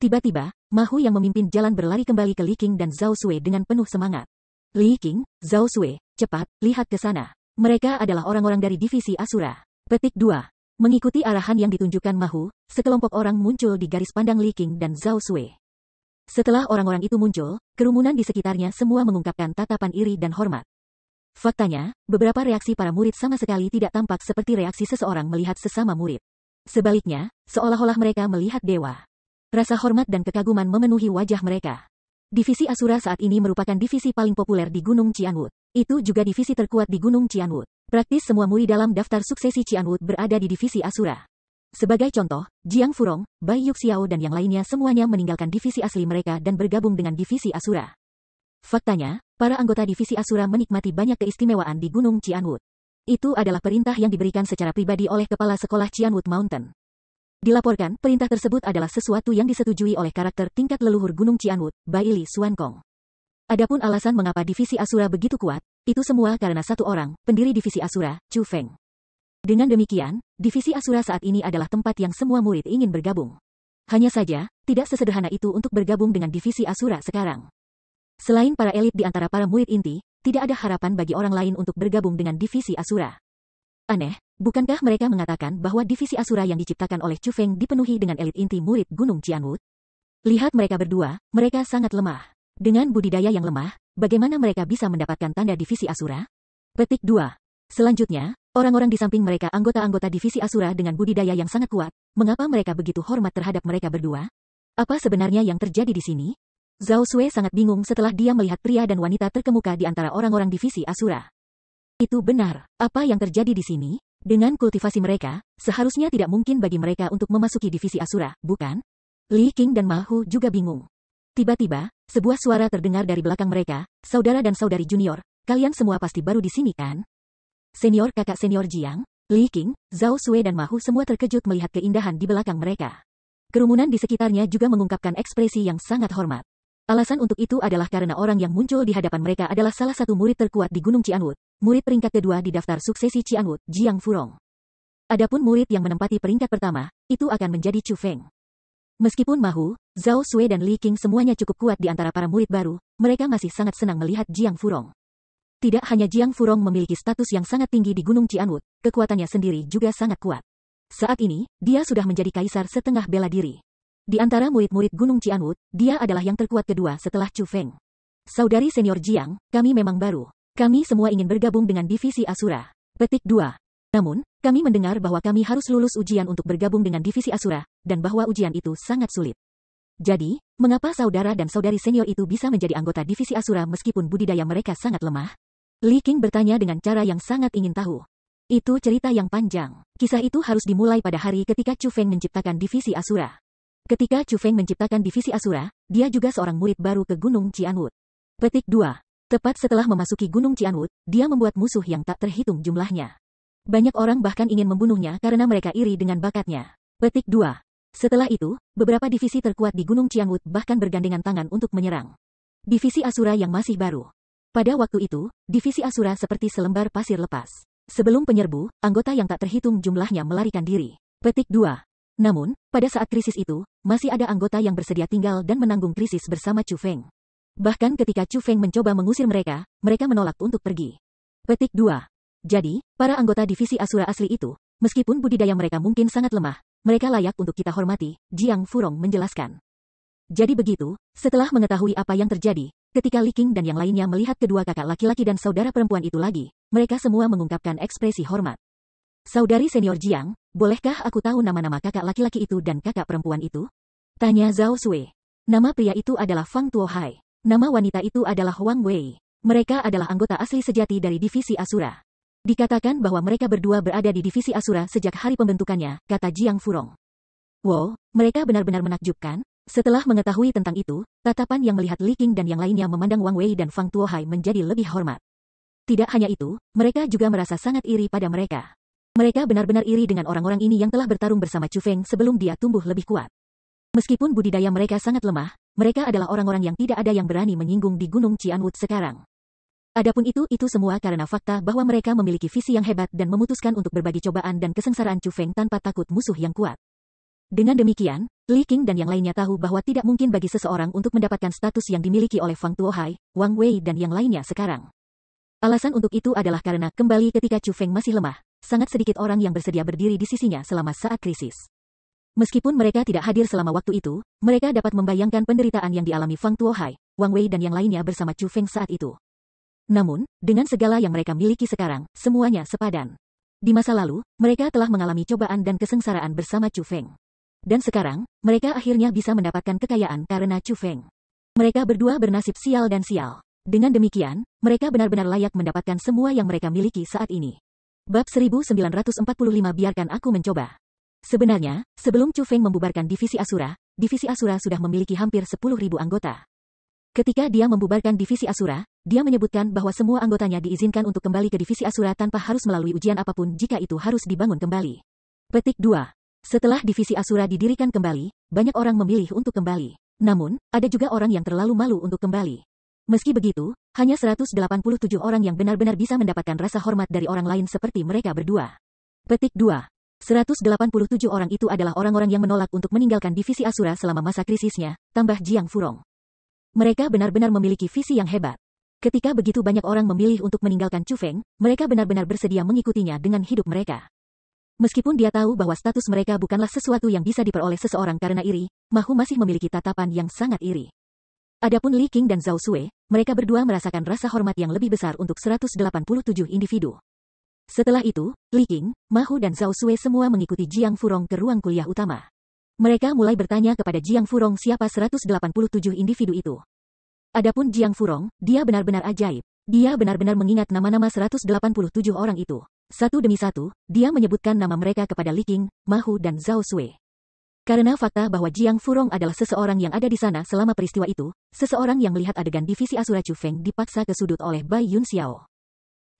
Tiba-tiba, Mahu yang memimpin jalan berlari kembali ke Li King dan Zhao Sui dengan penuh semangat. Li King, Zhao Sui, cepat, lihat ke sana. Mereka adalah orang-orang dari divisi Asura. Petik 2. Mengikuti arahan yang ditunjukkan Mahu, sekelompok orang muncul di garis pandang Li King dan Zhao Sui. Setelah orang-orang itu muncul, kerumunan di sekitarnya semua mengungkapkan tatapan iri dan hormat. Faktanya, beberapa reaksi para murid sama sekali tidak tampak seperti reaksi seseorang melihat sesama murid. Sebaliknya, seolah-olah mereka melihat dewa. Rasa hormat dan kekaguman memenuhi wajah mereka. Divisi Asura saat ini merupakan divisi paling populer di Gunung Cianwood. Itu juga divisi terkuat di Gunung Cianwood. Praktis semua murid dalam daftar suksesi Cianwood berada di divisi Asura. Sebagai contoh, Jiang Furong, Bai Yuxiao dan yang lainnya semuanya meninggalkan divisi asli mereka dan bergabung dengan divisi Asura. Faktanya, para anggota divisi Asura menikmati banyak keistimewaan di Gunung Cianwood. Itu adalah perintah yang diberikan secara pribadi oleh Kepala Sekolah Cianwood Mountain. Dilaporkan, perintah tersebut adalah sesuatu yang disetujui oleh karakter tingkat leluhur Gunung Cianwut, Baili Suankong. Adapun alasan mengapa divisi Asura begitu kuat, itu semua karena satu orang, pendiri divisi Asura, Chu Feng. Dengan demikian, divisi Asura saat ini adalah tempat yang semua murid ingin bergabung. Hanya saja, tidak sesederhana itu untuk bergabung dengan divisi Asura sekarang. Selain para elit di antara para murid inti, tidak ada harapan bagi orang lain untuk bergabung dengan divisi Asura. Aneh, Bukankah mereka mengatakan bahwa divisi Asura yang diciptakan oleh Chu Feng dipenuhi dengan elit inti murid Gunung Cianwut? Lihat mereka berdua, mereka sangat lemah. Dengan budidaya yang lemah, bagaimana mereka bisa mendapatkan tanda divisi Asura? Petik 2. Selanjutnya, orang-orang di samping mereka anggota-anggota divisi Asura dengan budidaya yang sangat kuat, mengapa mereka begitu hormat terhadap mereka berdua? Apa sebenarnya yang terjadi di sini? Zhao Sui sangat bingung setelah dia melihat pria dan wanita terkemuka di antara orang-orang divisi Asura. Itu benar, apa yang terjadi di sini? Dengan kultivasi mereka, seharusnya tidak mungkin bagi mereka untuk memasuki divisi Asura, bukan? Li Qing dan Mahu juga bingung. Tiba-tiba, sebuah suara terdengar dari belakang mereka, saudara dan saudari junior, kalian semua pasti baru di sini kan? Senior kakak senior Jiang, Li Qing, Zhao Sui dan Mahu semua terkejut melihat keindahan di belakang mereka. Kerumunan di sekitarnya juga mengungkapkan ekspresi yang sangat hormat. Alasan untuk itu adalah karena orang yang muncul di hadapan mereka adalah salah satu murid terkuat di Gunung Cianwut, murid peringkat kedua di daftar suksesi Cianut, Jiang Furong. Adapun murid yang menempati peringkat pertama, itu akan menjadi Chu Feng. Meskipun Mahu, Zhao Sui dan Li King semuanya cukup kuat di antara para murid baru, mereka masih sangat senang melihat Jiang Furong. Tidak hanya Jiang Furong memiliki status yang sangat tinggi di Gunung Cianwu, kekuatannya sendiri juga sangat kuat. Saat ini, dia sudah menjadi kaisar setengah bela diri. Di antara murid-murid Gunung Cianwut, dia adalah yang terkuat kedua setelah Chu Feng. Saudari senior Jiang, kami memang baru. Kami semua ingin bergabung dengan divisi Asura. Petik 2. Namun, kami mendengar bahwa kami harus lulus ujian untuk bergabung dengan divisi Asura, dan bahwa ujian itu sangat sulit. Jadi, mengapa saudara dan saudari senior itu bisa menjadi anggota divisi Asura meskipun budidaya mereka sangat lemah? Li King bertanya dengan cara yang sangat ingin tahu. Itu cerita yang panjang. Kisah itu harus dimulai pada hari ketika Chu Feng menciptakan divisi Asura. Ketika Chu Feng menciptakan divisi Asura, dia juga seorang murid baru ke Gunung Cianwood. Petik 2. Tepat setelah memasuki Gunung Cianwut, dia membuat musuh yang tak terhitung jumlahnya. Banyak orang bahkan ingin membunuhnya karena mereka iri dengan bakatnya. Petik 2. Setelah itu, beberapa divisi terkuat di Gunung Cianwut bahkan bergandengan tangan untuk menyerang. Divisi Asura yang masih baru. Pada waktu itu, divisi Asura seperti selembar pasir lepas. Sebelum penyerbu, anggota yang tak terhitung jumlahnya melarikan diri. Petik 2. Namun, pada saat krisis itu, masih ada anggota yang bersedia tinggal dan menanggung krisis bersama Chu Feng. Bahkan ketika Chu Feng mencoba mengusir mereka, mereka menolak untuk pergi. Petik 2. Jadi, para anggota divisi Asura asli itu, meskipun budidaya mereka mungkin sangat lemah, mereka layak untuk kita hormati, Jiang Furong menjelaskan. Jadi begitu, setelah mengetahui apa yang terjadi, ketika Li Qing dan yang lainnya melihat kedua kakak laki-laki dan saudara perempuan itu lagi, mereka semua mengungkapkan ekspresi hormat. Saudari senior Jiang, bolehkah aku tahu nama-nama kakak laki-laki itu dan kakak perempuan itu? Tanya Zhao Sui. Nama pria itu adalah Fang Tuohai. Nama wanita itu adalah Wang Wei. Mereka adalah anggota asli sejati dari Divisi Asura. Dikatakan bahwa mereka berdua berada di Divisi Asura sejak hari pembentukannya, kata Jiang Furong. Wow, mereka benar-benar menakjubkan. Setelah mengetahui tentang itu, tatapan yang melihat Li Qing dan yang lainnya memandang Wang Wei dan Fang Tuohai menjadi lebih hormat. Tidak hanya itu, mereka juga merasa sangat iri pada mereka. Mereka benar-benar iri dengan orang-orang ini yang telah bertarung bersama Chu Feng sebelum dia tumbuh lebih kuat. Meskipun budidaya mereka sangat lemah, mereka adalah orang-orang yang tidak ada yang berani menyinggung di Gunung Cianwood sekarang. Adapun itu, itu semua karena fakta bahwa mereka memiliki visi yang hebat dan memutuskan untuk berbagi cobaan dan kesengsaraan Chu Feng tanpa takut musuh yang kuat. Dengan demikian, Li King dan yang lainnya tahu bahwa tidak mungkin bagi seseorang untuk mendapatkan status yang dimiliki oleh Fang Tuohai, Wang Wei dan yang lainnya sekarang. Alasan untuk itu adalah karena kembali ketika Chu Feng masih lemah, sangat sedikit orang yang bersedia berdiri di sisinya selama saat krisis. Meskipun mereka tidak hadir selama waktu itu, mereka dapat membayangkan penderitaan yang dialami Fang Tuohai, Wang Wei dan yang lainnya bersama Chu Feng saat itu. Namun, dengan segala yang mereka miliki sekarang, semuanya sepadan. Di masa lalu, mereka telah mengalami cobaan dan kesengsaraan bersama Chu Feng. Dan sekarang, mereka akhirnya bisa mendapatkan kekayaan karena Chu Feng. Mereka berdua bernasib sial dan sial. Dengan demikian, mereka benar-benar layak mendapatkan semua yang mereka miliki saat ini. Bab 1945 Biarkan aku mencoba. Sebenarnya, sebelum Chu Feng membubarkan divisi Asura, divisi Asura sudah memiliki hampir 10.000 anggota. Ketika dia membubarkan divisi Asura, dia menyebutkan bahwa semua anggotanya diizinkan untuk kembali ke divisi Asura tanpa harus melalui ujian apapun jika itu harus dibangun kembali. Petik 2. Setelah divisi Asura didirikan kembali, banyak orang memilih untuk kembali. Namun, ada juga orang yang terlalu malu untuk kembali. Meski begitu, hanya 187 orang yang benar-benar bisa mendapatkan rasa hormat dari orang lain seperti mereka berdua. Petik 2. 187 orang itu adalah orang-orang yang menolak untuk meninggalkan divisi Asura selama masa krisisnya, tambah Jiang Furong. Mereka benar-benar memiliki visi yang hebat. Ketika begitu banyak orang memilih untuk meninggalkan Chu Feng, mereka benar-benar bersedia mengikutinya dengan hidup mereka. Meskipun dia tahu bahwa status mereka bukanlah sesuatu yang bisa diperoleh seseorang karena iri, Mahu masih memiliki tatapan yang sangat iri. Adapun Li Qing dan Zhao Sui, mereka berdua merasakan rasa hormat yang lebih besar untuk 187 individu. Setelah itu, Li Qing, Mahu dan Zhao Sui semua mengikuti Jiang Furong ke ruang kuliah utama. Mereka mulai bertanya kepada Jiang Furong siapa 187 individu itu. Adapun Jiang Furong, dia benar-benar ajaib. Dia benar-benar mengingat nama-nama 187 orang itu. Satu demi satu, dia menyebutkan nama mereka kepada Li Qing, Mahu dan Zhao Sui. Karena fakta bahwa Jiang Furong adalah seseorang yang ada di sana selama peristiwa itu, seseorang yang melihat adegan divisi Asura Chu Feng dipaksa ke sudut oleh Bai Yun Xiao.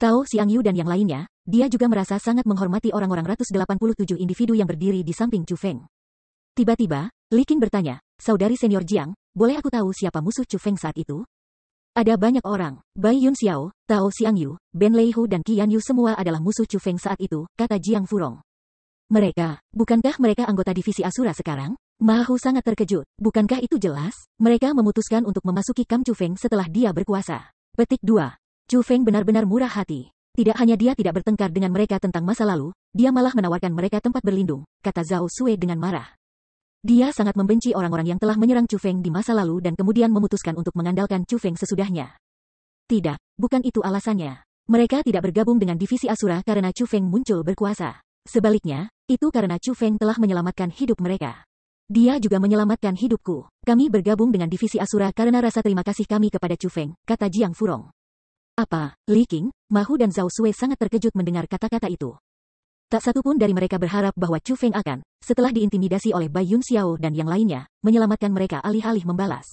Tao Yu dan yang lainnya, dia juga merasa sangat menghormati orang-orang 187 individu yang berdiri di samping Chu Feng. Tiba-tiba, Li bertanya, Saudari senior Jiang, boleh aku tahu siapa musuh Chu Feng saat itu? Ada banyak orang, Bai Yun Xiao, Tao Yu, Ben Lei Hu dan Qian Yu semua adalah musuh Chu Feng saat itu, kata Jiang Furong. Mereka, bukankah mereka anggota divisi Asura sekarang? Mahu sangat terkejut, bukankah itu jelas? Mereka memutuskan untuk memasuki Kam Chu Feng setelah dia berkuasa. Petik 2. Chu Feng benar-benar murah hati. Tidak hanya dia tidak bertengkar dengan mereka tentang masa lalu, dia malah menawarkan mereka tempat berlindung, kata Zhao Sui dengan marah. Dia sangat membenci orang-orang yang telah menyerang Chu Feng di masa lalu dan kemudian memutuskan untuk mengandalkan Chu Feng sesudahnya. Tidak, bukan itu alasannya. Mereka tidak bergabung dengan divisi Asura karena Chu Feng muncul berkuasa. Sebaliknya, itu karena Chu Feng telah menyelamatkan hidup mereka. Dia juga menyelamatkan hidupku. Kami bergabung dengan divisi Asura karena rasa terima kasih kami kepada Chu Feng, kata Jiang Furong. Apa, Li Qing, Mahu dan Zhao Sui sangat terkejut mendengar kata-kata itu. Tak satu pun dari mereka berharap bahwa Chu Feng akan, setelah diintimidasi oleh Bai Yun Xiao dan yang lainnya, menyelamatkan mereka alih-alih membalas.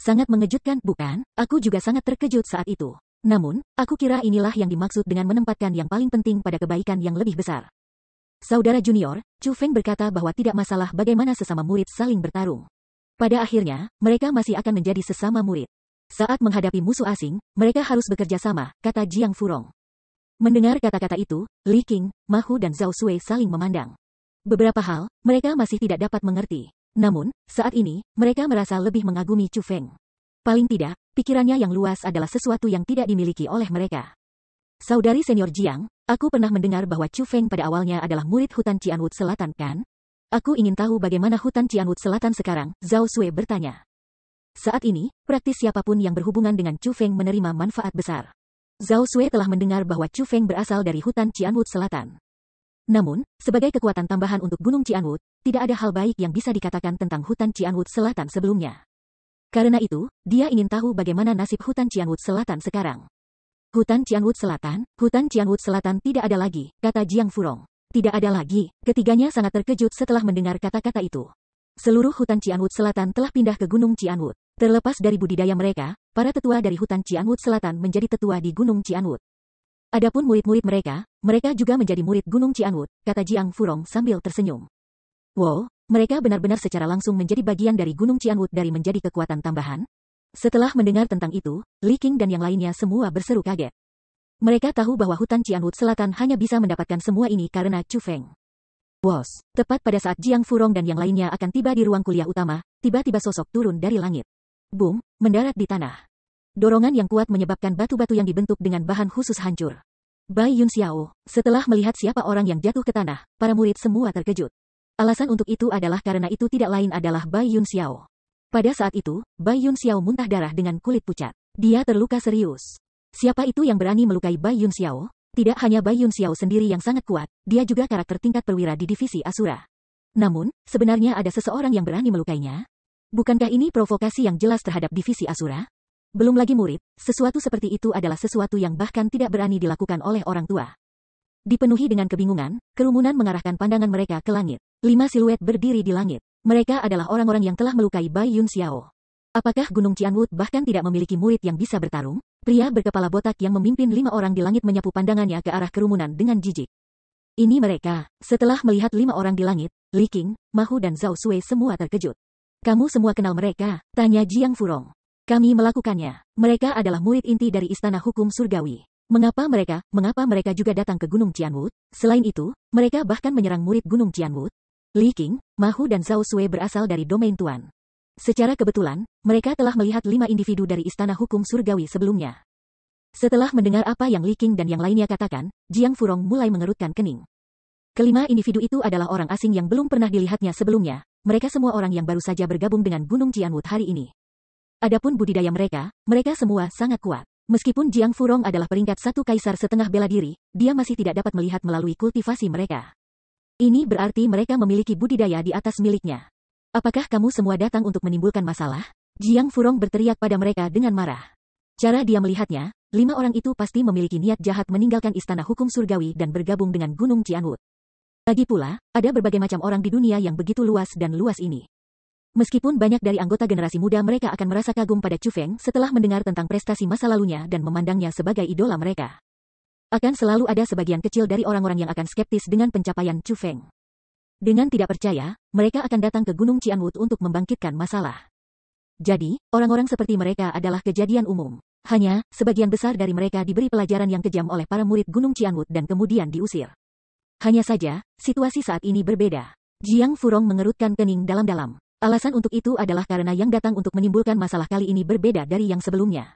Sangat mengejutkan, bukan? Aku juga sangat terkejut saat itu. Namun, aku kira inilah yang dimaksud dengan menempatkan yang paling penting pada kebaikan yang lebih besar. Saudara junior, Chu Feng berkata bahwa tidak masalah bagaimana sesama murid saling bertarung. Pada akhirnya, mereka masih akan menjadi sesama murid. Saat menghadapi musuh asing, mereka harus bekerja sama, kata Jiang Furong. Mendengar kata-kata itu, Li King, Mahu dan Zhao Sui saling memandang. Beberapa hal, mereka masih tidak dapat mengerti. Namun, saat ini, mereka merasa lebih mengagumi Chu Feng. Paling tidak, pikirannya yang luas adalah sesuatu yang tidak dimiliki oleh mereka. Saudari senior Jiang, aku pernah mendengar bahwa Chu Feng pada awalnya adalah murid hutan Cianwood Selatan, kan? Aku ingin tahu bagaimana hutan Cianwood Selatan sekarang, Zhao Sui bertanya. Saat ini, praktis siapapun yang berhubungan dengan Chu Feng menerima manfaat besar. Zhao Sui telah mendengar bahwa Chu Feng berasal dari hutan Cianwood Selatan. Namun, sebagai kekuatan tambahan untuk Gunung Cianwood, tidak ada hal baik yang bisa dikatakan tentang hutan Cianwood Selatan sebelumnya. Karena itu, dia ingin tahu bagaimana nasib hutan Cianwood Selatan sekarang. Hutan Cianwood Selatan, hutan Cianwood Selatan tidak ada lagi, kata Jiang Furong. Tidak ada lagi, ketiganya sangat terkejut setelah mendengar kata-kata itu. Seluruh hutan Cianwood Selatan telah pindah ke Gunung Cianwood. Terlepas dari budidaya mereka, para tetua dari hutan Cianwood Selatan menjadi tetua di Gunung Cianwood. Adapun murid-murid mereka, mereka juga menjadi murid Gunung Cianwood, kata Jiang Furong sambil tersenyum. Wow, mereka benar-benar secara langsung menjadi bagian dari Gunung Cianwood dari menjadi kekuatan tambahan. Setelah mendengar tentang itu, Li Qing dan yang lainnya semua berseru kaget. Mereka tahu bahwa hutan Cianwood Selatan hanya bisa mendapatkan semua ini karena Chu Feng. Bos, tepat pada saat Jiang Furong dan yang lainnya akan tiba di ruang kuliah utama, tiba-tiba sosok turun dari langit. Boom, mendarat di tanah. Dorongan yang kuat menyebabkan batu-batu yang dibentuk dengan bahan khusus hancur. Bai Yun Xiao, setelah melihat siapa orang yang jatuh ke tanah, para murid semua terkejut. Alasan untuk itu adalah karena itu tidak lain adalah Bai Yun Xiao. Pada saat itu, Bai Yun Xiao muntah darah dengan kulit pucat. Dia terluka serius. Siapa itu yang berani melukai Bai Yun Xiao? Tidak hanya Bai Yun Xiao sendiri yang sangat kuat, dia juga karakter tingkat perwira di divisi Asura. Namun, sebenarnya ada seseorang yang berani melukainya, Bukankah ini provokasi yang jelas terhadap divisi Asura? Belum lagi murid, sesuatu seperti itu adalah sesuatu yang bahkan tidak berani dilakukan oleh orang tua. Dipenuhi dengan kebingungan, kerumunan mengarahkan pandangan mereka ke langit. Lima siluet berdiri di langit. Mereka adalah orang-orang yang telah melukai Bai Yun Xiao. Apakah Gunung Cianwu bahkan tidak memiliki murid yang bisa bertarung? Pria berkepala botak yang memimpin lima orang di langit menyapu pandangannya ke arah kerumunan dengan jijik. Ini mereka, setelah melihat lima orang di langit, Li Qing, Mahu dan Zhao Sui semua terkejut. Kamu semua kenal mereka, tanya Jiang Furong. Kami melakukannya. Mereka adalah murid inti dari Istana Hukum Surgawi. Mengapa mereka, mengapa mereka juga datang ke Gunung Tianwut? Selain itu, mereka bahkan menyerang murid Gunung Tianwut. Li Qing, Mahu dan Zhao Sui berasal dari domain Tuan. Secara kebetulan, mereka telah melihat lima individu dari Istana Hukum Surgawi sebelumnya. Setelah mendengar apa yang Li Qing dan yang lainnya katakan, Jiang Furong mulai mengerutkan kening. Kelima individu itu adalah orang asing yang belum pernah dilihatnya sebelumnya, mereka semua orang yang baru saja bergabung dengan Gunung Jianwut hari ini. Adapun budidaya mereka, mereka semua sangat kuat. Meskipun Jiang Furong adalah peringkat satu kaisar setengah bela diri, dia masih tidak dapat melihat melalui kultivasi mereka. Ini berarti mereka memiliki budidaya di atas miliknya. Apakah kamu semua datang untuk menimbulkan masalah? Jiang Furong berteriak pada mereka dengan marah. Cara dia melihatnya, lima orang itu pasti memiliki niat jahat meninggalkan istana hukum surgawi dan bergabung dengan Gunung Jianwut. Lagi pula, ada berbagai macam orang di dunia yang begitu luas dan luas ini. Meskipun banyak dari anggota generasi muda mereka akan merasa kagum pada Chu Feng setelah mendengar tentang prestasi masa lalunya dan memandangnya sebagai idola mereka. Akan selalu ada sebagian kecil dari orang-orang yang akan skeptis dengan pencapaian Chu Feng. Dengan tidak percaya, mereka akan datang ke Gunung Cianwut untuk membangkitkan masalah. Jadi, orang-orang seperti mereka adalah kejadian umum. Hanya, sebagian besar dari mereka diberi pelajaran yang kejam oleh para murid Gunung Cianwut dan kemudian diusir. Hanya saja, situasi saat ini berbeda. Jiang Furong mengerutkan kening dalam-dalam. Alasan untuk itu adalah karena yang datang untuk menimbulkan masalah kali ini berbeda dari yang sebelumnya.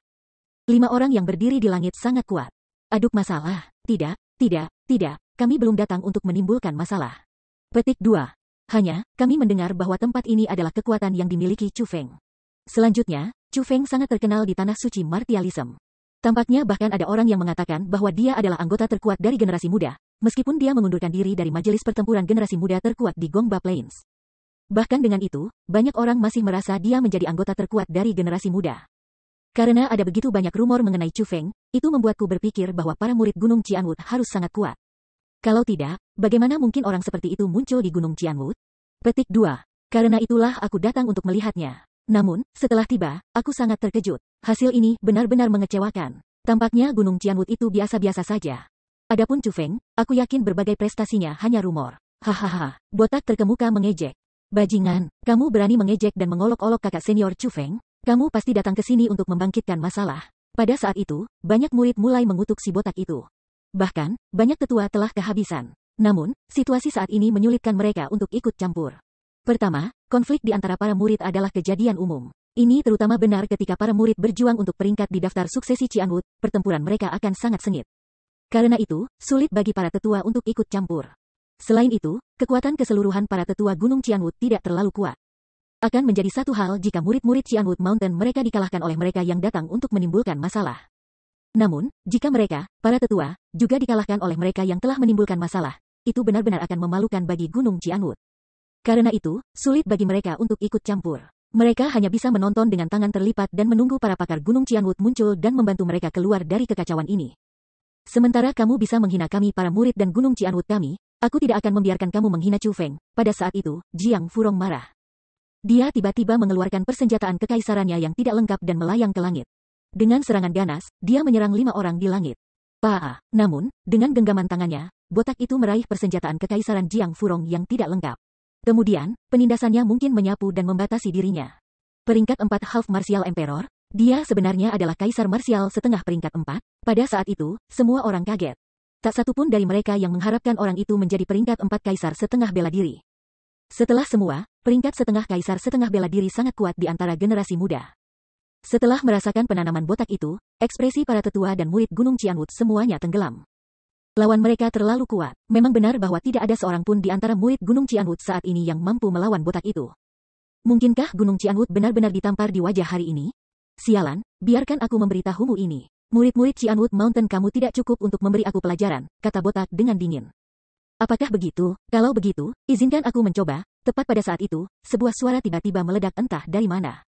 Lima orang yang berdiri di langit sangat kuat. Aduk masalah. Tidak, tidak, tidak, kami belum datang untuk menimbulkan masalah. Petik 2. Hanya, kami mendengar bahwa tempat ini adalah kekuatan yang dimiliki Chu Feng. Selanjutnya, Chu Feng sangat terkenal di Tanah Suci Martialism. Tampaknya bahkan ada orang yang mengatakan bahwa dia adalah anggota terkuat dari generasi muda, meskipun dia mengundurkan diri dari majelis pertempuran generasi muda terkuat di Gongba Plains. Bahkan dengan itu, banyak orang masih merasa dia menjadi anggota terkuat dari generasi muda. Karena ada begitu banyak rumor mengenai Chu Feng, itu membuatku berpikir bahwa para murid Gunung Cianwut harus sangat kuat. Kalau tidak, bagaimana mungkin orang seperti itu muncul di Gunung Cianwut? Petik 2. Karena itulah aku datang untuk melihatnya. Namun, setelah tiba, aku sangat terkejut. Hasil ini benar-benar mengecewakan. Tampaknya Gunung Cianwut itu biasa-biasa saja. Adapun Chu Feng, aku yakin berbagai prestasinya hanya rumor. Hahaha, botak terkemuka mengejek. Bajingan, kamu berani mengejek dan mengolok-olok kakak senior Chu Feng? Kamu pasti datang ke sini untuk membangkitkan masalah. Pada saat itu, banyak murid mulai mengutuk si botak itu. Bahkan, banyak tetua telah kehabisan. Namun, situasi saat ini menyulitkan mereka untuk ikut campur. Pertama, konflik di antara para murid adalah kejadian umum. Ini terutama benar ketika para murid berjuang untuk peringkat di daftar suksesi Cianwood, pertempuran mereka akan sangat sengit. Karena itu, sulit bagi para tetua untuk ikut campur. Selain itu, kekuatan keseluruhan para tetua Gunung Cianut tidak terlalu kuat. Akan menjadi satu hal jika murid-murid Cianut Mountain mereka dikalahkan oleh mereka yang datang untuk menimbulkan masalah. Namun, jika mereka, para tetua, juga dikalahkan oleh mereka yang telah menimbulkan masalah, itu benar-benar akan memalukan bagi Gunung Cianwood. Karena itu, sulit bagi mereka untuk ikut campur. Mereka hanya bisa menonton dengan tangan terlipat dan menunggu para pakar Gunung Cianwood muncul dan membantu mereka keluar dari kekacauan ini. Sementara kamu bisa menghina kami para murid dan gunung Cianwut kami, aku tidak akan membiarkan kamu menghina Chu Feng. Pada saat itu, Jiang Furong marah. Dia tiba-tiba mengeluarkan persenjataan kekaisarannya yang tidak lengkap dan melayang ke langit. Dengan serangan ganas, dia menyerang lima orang di langit. Paa. Namun, dengan genggaman tangannya, botak itu meraih persenjataan kekaisaran Jiang Furong yang tidak lengkap. Kemudian, penindasannya mungkin menyapu dan membatasi dirinya. Peringkat 4 Half Martial Emperor, dia sebenarnya adalah kaisar marsial setengah peringkat empat. Pada saat itu, semua orang kaget. Tak satu pun dari mereka yang mengharapkan orang itu menjadi peringkat empat kaisar setengah bela diri. Setelah semua, peringkat setengah kaisar setengah bela diri sangat kuat di antara generasi muda. Setelah merasakan penanaman botak itu, ekspresi para tetua dan murid Gunung Cianwut semuanya tenggelam. Lawan mereka terlalu kuat. Memang benar bahwa tidak ada seorang pun di antara murid Gunung Cianwut saat ini yang mampu melawan botak itu. Mungkinkah Gunung Cianwut benar-benar ditampar di wajah hari ini? Sialan, biarkan aku memberitahumu ini. Murid-murid Cianwood Mountain kamu tidak cukup untuk memberi aku pelajaran, kata botak dengan dingin. Apakah begitu? Kalau begitu, izinkan aku mencoba. Tepat pada saat itu, sebuah suara tiba-tiba meledak entah dari mana.